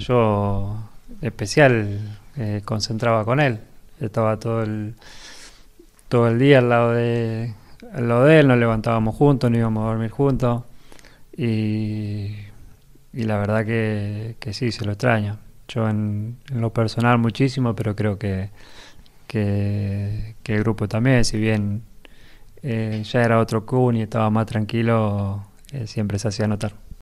Yo especial eh, concentraba con él. Estaba todo el, todo el día al lado, de, al de él, nos levantábamos juntos, no íbamos a dormir juntos. Y, la verdad que, sí, se lo extraño. Yo en, lo personal muchísimo, pero creo que, que, el grupo también, si bien eh, ya era otro Kun y estaba más tranquilo, eh, siempre se hacía notar.